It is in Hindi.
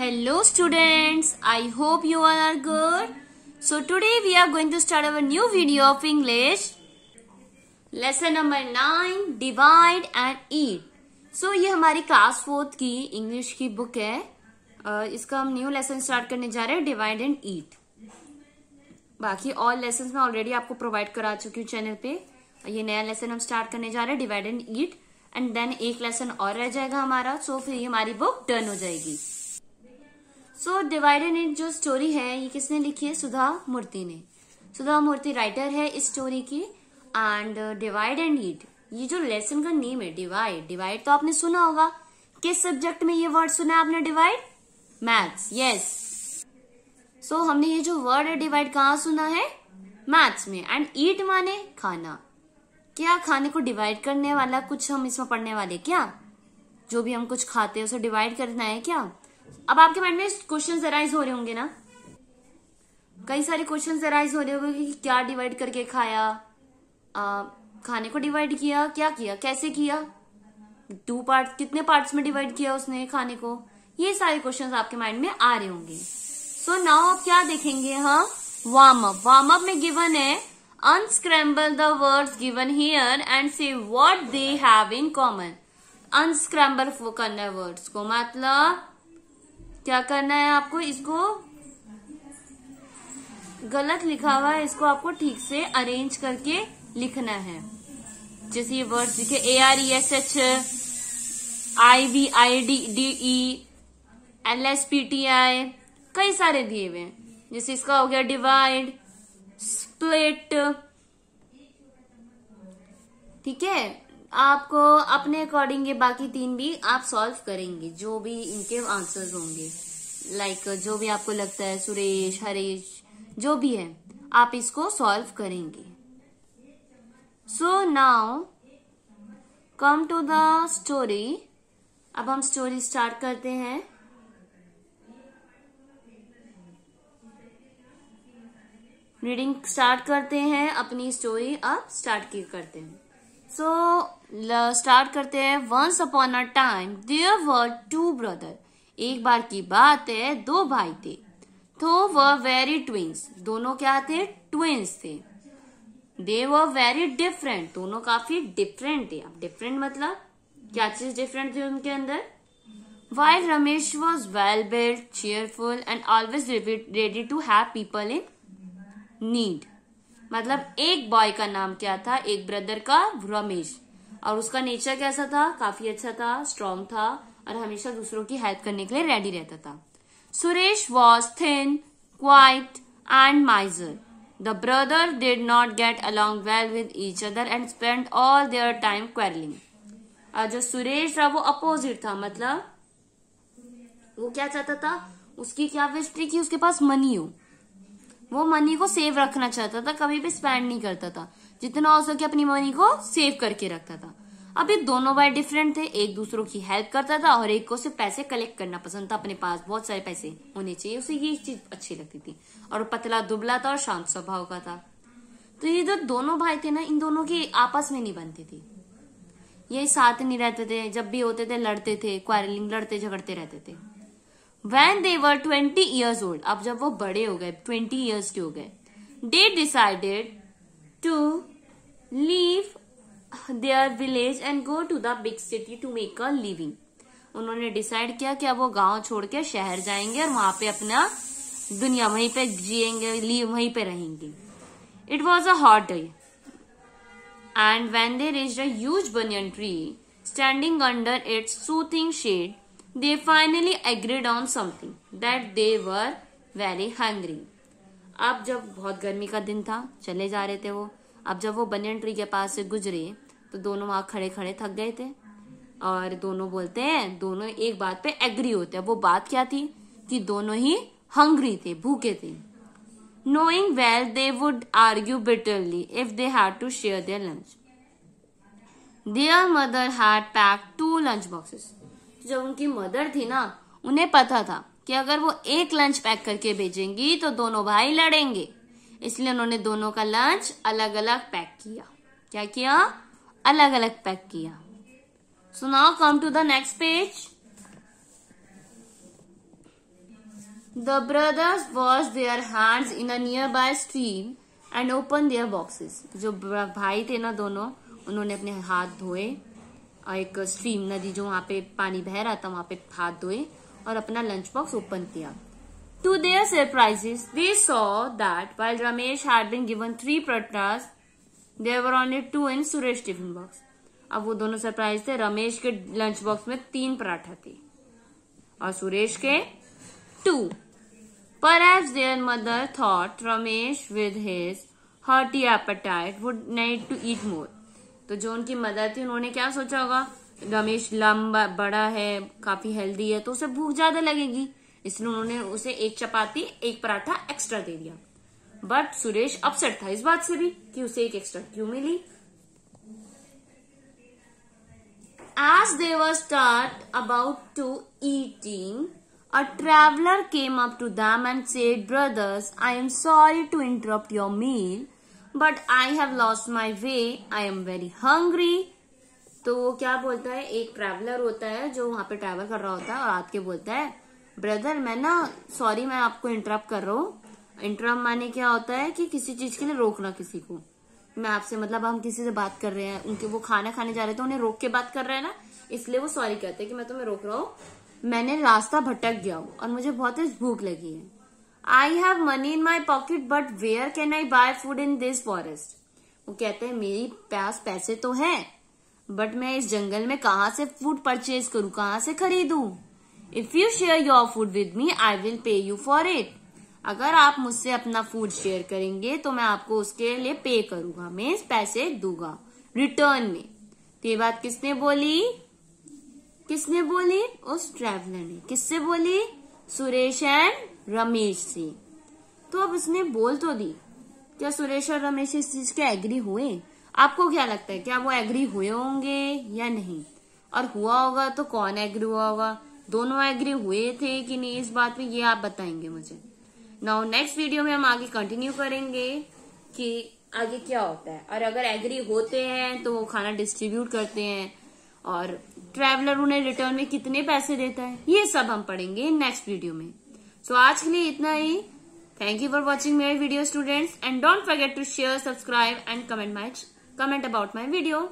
Hello students I hope you are are good so today we are going to start our new video of English. Lesson number 9, Divide and Eat. So ये हमारी क्लास फोर्थ की इंग्लिश की बुक है इसका हम न्यू लेसन स्टार्ट करने जा रहे हैं डिवाइड एंड ईट बाकी ऑल लेसन में ऑलरेडी आपको प्रोवाइड करा चुकी हूँ चैनल पे ये नया लेसन हम स्टार्ट करने जा रहे हैं divide and eat and then एक लेसन और रह जाएगा हमारा सो so फिर ये हमारी बुक डन हो जाएगी सो डिवाइडेड इन जो स्टोरी है ये किसने लिखी है सुधा मूर्ति ने सुधा मूर्ति राइटर है इस स्टोरी की एंड डिवाइड एंड ईट ये जो लेसन का नेम है डिवाइड डिवाइड तो आपने सुना होगा किस सब्जेक्ट में ये वर्ड सुना है आपने डिवाइड मैथ्स यस सो हमने ये जो वर्ड है डिवाइड कहा सुना है मैथ्स में एंड ईट माने खाना क्या खाने को डिवाइड करने वाला कुछ हम इसमें पढ़ने वाले क्या जो भी हम कुछ खाते हैं उसे डिवाइड करना है क्या अब आपके माइंड में क्वेश्चन अराइज हो रहे होंगे ना कई सारे क्वेश्चन अराइज हो रहे होंगे कि क्या डिवाइड करके खाया आ, खाने को डिवाइड किया क्या किया कैसे किया टू पार्ट कितने पार्ट्स में डिवाइड किया उसने खाने को ये सारे क्वेश्चंस आपके माइंड में आ रहे होंगे सो so नाउ आप क्या देखेंगे हम वार्म अप वार्म अप में गिवन है unscramble the words given here and say what they have in common unscramble करना है वर्ड्स को मतलब क्या करना है आपको इसको गलत लिखा हुआ है इसको आपको ठीक से अरेंज करके लिखना है जैसे ये वर्ड लिखे A R E S H I V I D D E L S P T I कई सारे दिए हुए हैं जैसे इसका हो गया डिवाइड स्प्लिट ठीक है आपको अपने अकॉर्डिंग ये बाकी तीन भी आप सॉल्व करेंगे जो भी इनके आंसर्स होंगे लाइक like, जो भी आपको लगता है सुरेश हरेश जो भी है आप इसको सॉल्व करेंगे so now come to the story अब हम स्टोरी स्टार्ट करते हैं रीडिंग स्टार्ट करते हैं अपनी स्टोरी अब स्टार्ट की करते हैं सो स्टार्ट करते हैं once upon a time there were two brother एक बार की बात है दो भाई थे तो वर वेरी ट्विंस दोनों क्या थे ट्विंस थे दे वर वेरी डिफरेंट दोनों काफी डिफरेंट थे डिफरेंट मतलब क्या चीज डिफरेंट थी उनके अंदर while Ramesh was well built cheerful and always ready to have people in need मतलब एक बॉय का नाम क्या था एक ब्रदर का रमेश और उसका नेचर कैसा था काफी अच्छा था स्ट्रांग था और हमेशा दूसरों की हेल्प करने के लिए रेडी रहता था Suresh was thin quiet and miser the brother did not get along well with each other and spend all their time quarrelling और जो सुरेश था वो अपोजिट था मतलब वो क्या चाहता था उसकी क्या विश थी कि उसके पास मनी हो वो मनी को सेव रखना चाहता था कभी भी स्पेंड नहीं करता था जितना हो सके अपनी मनी को सेव करके रखता था अब ये दोनों भाई डिफरेंट थे एक दूसरों की हेल्प करता था और एक को सिर्फ पैसे कलेक्ट करना पसंद था अपने पास बहुत सारे पैसे होने चाहिए उसे ये चीज अच्छी लगती थी और पतला दुबला था और शांत स्वभाव का था तो ये जो दोनों भाई थे ना इन दोनों की आपस में नहीं बनती थी ये साथ नहीं रहते थे जब भी होते थे लड़ते थे क्वारलिंग लड़ते झगड़ते रहते थे when they were twenty years old अब जब वो बड़े हो गए ट्वेंटी ईयर्स के हो गए they decided to leave their village and go to the big city to make a living उन्होंने डिसाइड किया कि वो गांव छोड़ के शहर जाएंगे और वहां पे अपना दुनिया वहीं पे जिएंगे वहीं पे रहेंगे it was a hot day and when they is a huge banyan tree standing under its soothing shade they finally agreed on something that they were very hungry अब जब बहुत गर्मी का दिन था चले जा रहे थे वो अब जब वो बनियन ट्री के पास से गुजरे तो दोनों वहां खड़े खड़े थक गए थे और दोनों बोलते हैं दोनों एक बात पे एग्री होते हैं वो बात क्या थी कि दोनों ही हंग्री थे भूखे थे knowing well they would argue bitterly if they had to share their lunch their mother had packed two lunch boxes जो उनकी मदर थी ना उन्हें पता था कि अगर वो एक लंच पैक करके भेजेंगी तो दोनों भाई लड़ेंगे इसलिए उन्होंने दोनों का लंच अलग अलग पैक किया क्या किया अलग अलग पैक किया so now come to the next page brothers wash their hands in a nearby stream and open their boxes जो भाई थे ना दोनों उन्होंने अपने हाथ धोए और एक स्ट्रीम नदी जो वहां पे पानी बह रहा था वहां पे हाथ धोए और अपना लंच बॉक्स ओपन किया to their surprises they saw that while Ramesh had been given three parathas there were only two in Suresh tiffin box अब वो दोनों सरप्राइज थे रमेश के लंच बॉक्स में तीन पराठा थे और सुरेश के टू पर as their mother thought Ramesh with his hearty appetite would need to eat more तो जो उनकी मदर थी उन्होंने क्या सोचा होगा रमेश लंबा बड़ा है काफी हेल्दी है तो उसे भूख ज्यादा लगेगी इसलिए उन्होंने उसे एक चपाती एक पराठा एक्स्ट्रा दे दिया बट सुरेश अपसेट था इस बात से भी कि उसे एक एक्स्ट्रा क्यों मिली as they were start about to eating a traveller came up to them and said brothers I am sorry to interrupt your meal but I have lost my way I am very hungry तो वो क्या बोलता है एक ट्रैवलर होता है जो वहां पे ट्रैवल कर रहा होता है और आके बोलता है ब्रदर मैं ना सॉरी मैं आपको इंटरप्ट कर रहा हूँ इंटरप्ट माने क्या होता है कि किसी चीज के लिए रोकना किसी को मैं आपसे मतलब हम किसी से बात कर रहे हैं उनके वो खाना खाने जा रहे थे तो उन्हें रोक के बात कर रहे हैं ना इसलिए वो सॉरी कहते हैं कि मैं तुम्हें रोक रहा हूँ मैंने रास्ता भटक गया हूँ और मुझे बहुत ही भूख लगी है I have money in my pocket but where can I buy food in this forest वो कहते हैं मेरी पास पैसे तो है बट मैं इस जंगल में कहा से फूड परचेज करूँ कहाँ से खरीदू if you share your food with me I will pay you for it अगर आप मुझसे अपना फूड शेयर करेंगे तो मैं आपको उसके लिए पे करूंगा मीन्स पैसे दूंगा रिटर्न में तो ये बात किसने बोली किसने बोली उस ट्रेवलर ने किससे बोली सुरेश एंड रमेश से तो अब उसने बोल तो दी क्या सुरेश और रमेश इस चीज के एग्री हुए आपको क्या लगता है क्या वो एग्री हुए होंगे या नहीं और हुआ होगा तो कौन एग्री हुआ होगा दोनों एग्री हुए थे कि नहीं इस बात में ये आप बताएंगे मुझे नाउ नेक्स्ट वीडियो में हम आगे कंटिन्यू करेंगे कि आगे क्या होता है और अगर एग्री होते हैं तो वो खाना डिस्ट्रीब्यूट करते हैं और ट्रैवलर उन्हें रिटर्न में कितने पैसे देता है ये सब हम पढ़ेंगे नेक्स्ट वीडियो में सो आज के लिए इतना ही thank you for watching my video students and don't forget to share subscribe and comment my comment about my video